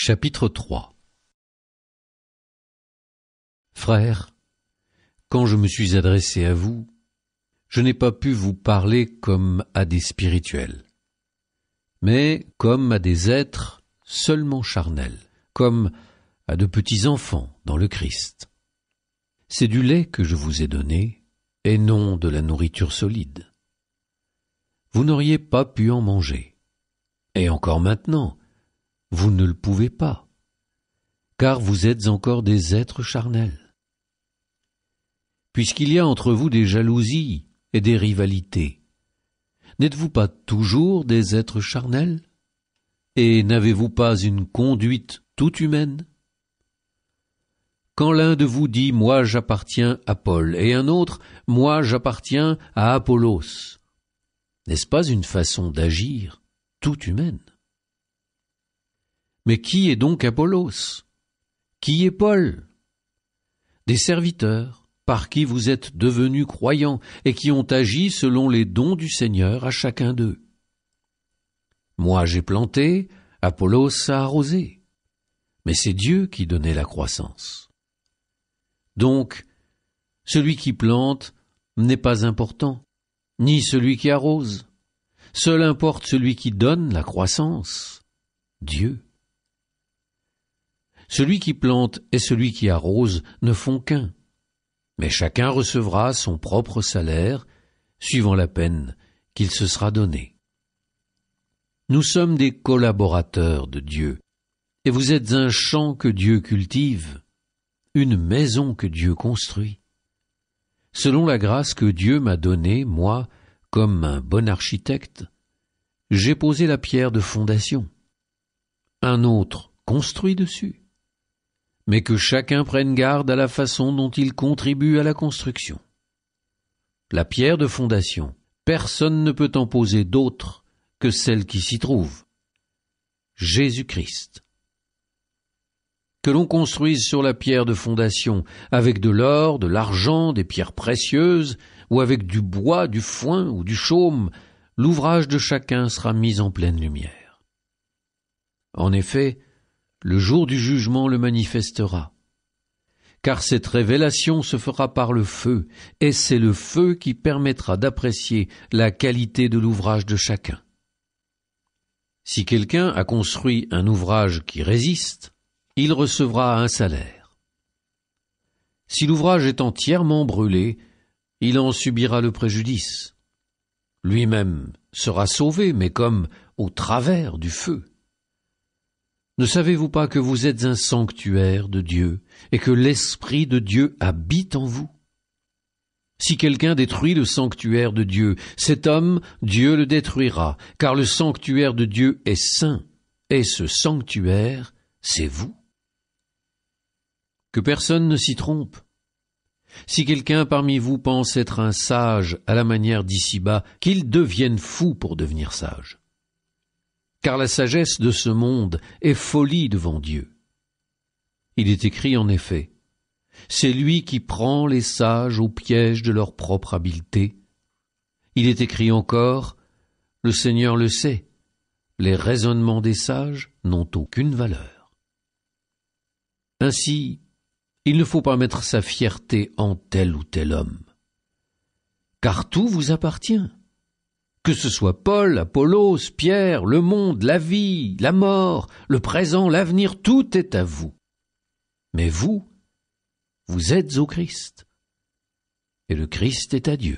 Chapitre 3 Frères, quand je me suis adressé à vous, je n'ai pas pu vous parler comme à des spirituels, mais comme à des êtres seulement charnels, comme à de petits enfants dans le Christ. C'est du lait que je vous ai donné, et non de la nourriture solide. Vous n'auriez pas pu en manger. Et encore maintenant, vous ne le pouvez pas, car vous êtes encore des êtres charnels. Puisqu'il y a entre vous des jalousies et des rivalités, n'êtes-vous pas toujours des êtres charnels Et n'avez-vous pas une conduite toute humaine quand l'un de vous dit Moi j'appartiens à Paul et un autre Moi j'appartiens à Apollos, n'est-ce pas une façon d'agir toute humaine mais qui est donc Apollos Qui est Paul Des serviteurs par qui vous êtes devenus croyants et qui ont agi selon les dons du Seigneur à chacun d'eux. Moi j'ai planté, Apollos a arrosé, mais c'est Dieu qui donnait la croissance. Donc, celui qui plante n'est pas important, ni celui qui arrose. Seul importe celui qui donne la croissance, Dieu. Celui qui plante et celui qui arrose ne font qu'un. Mais chacun recevra son propre salaire, suivant la peine qu'il se sera donnée. Nous sommes des collaborateurs de Dieu, et vous êtes un champ que Dieu cultive, une maison que Dieu construit. Selon la grâce que Dieu m'a donnée, moi, comme un bon architecte, j'ai posé la pierre de fondation. Un autre construit dessus mais que chacun prenne garde à la façon dont il contribue à la construction. La pierre de fondation, personne ne peut en poser d'autre que celle qui s'y trouve. Jésus-Christ. Que l'on construise sur la pierre de fondation avec de l'or, de l'argent, des pierres précieuses, ou avec du bois, du foin ou du chaume, l'ouvrage de chacun sera mis en pleine lumière. En effet, le jour du jugement le manifestera. Car cette révélation se fera par le feu, et c'est le feu qui permettra d'apprécier la qualité de l'ouvrage de chacun. Si quelqu'un a construit un ouvrage qui résiste, il recevra un salaire. Si l'ouvrage est entièrement brûlé, il en subira le préjudice. Lui-même sera sauvé, mais comme au travers du feu. Ne savez-vous pas que vous êtes un sanctuaire de Dieu et que l'Esprit de Dieu habite en vous Si quelqu'un détruit le sanctuaire de Dieu, cet homme, Dieu le détruira, car le sanctuaire de Dieu est saint, et ce sanctuaire, c'est vous. Que personne ne s'y trompe. Si quelqu'un parmi vous pense être un sage à la manière d'ici-bas, qu'il devienne fou pour devenir sage car la sagesse de ce monde est folie devant Dieu. Il est écrit en effet, C'est lui qui prend les sages au piège de leur propre habileté. Il est écrit encore, Le Seigneur le sait, les raisonnements des sages n'ont aucune valeur. Ainsi, il ne faut pas mettre sa fierté en tel ou tel homme, car tout vous appartient que ce soit Paul, Apollos, Pierre, le monde, la vie, la mort, le présent, l'avenir, tout est à vous. Mais vous, vous êtes au Christ, et le Christ est à Dieu.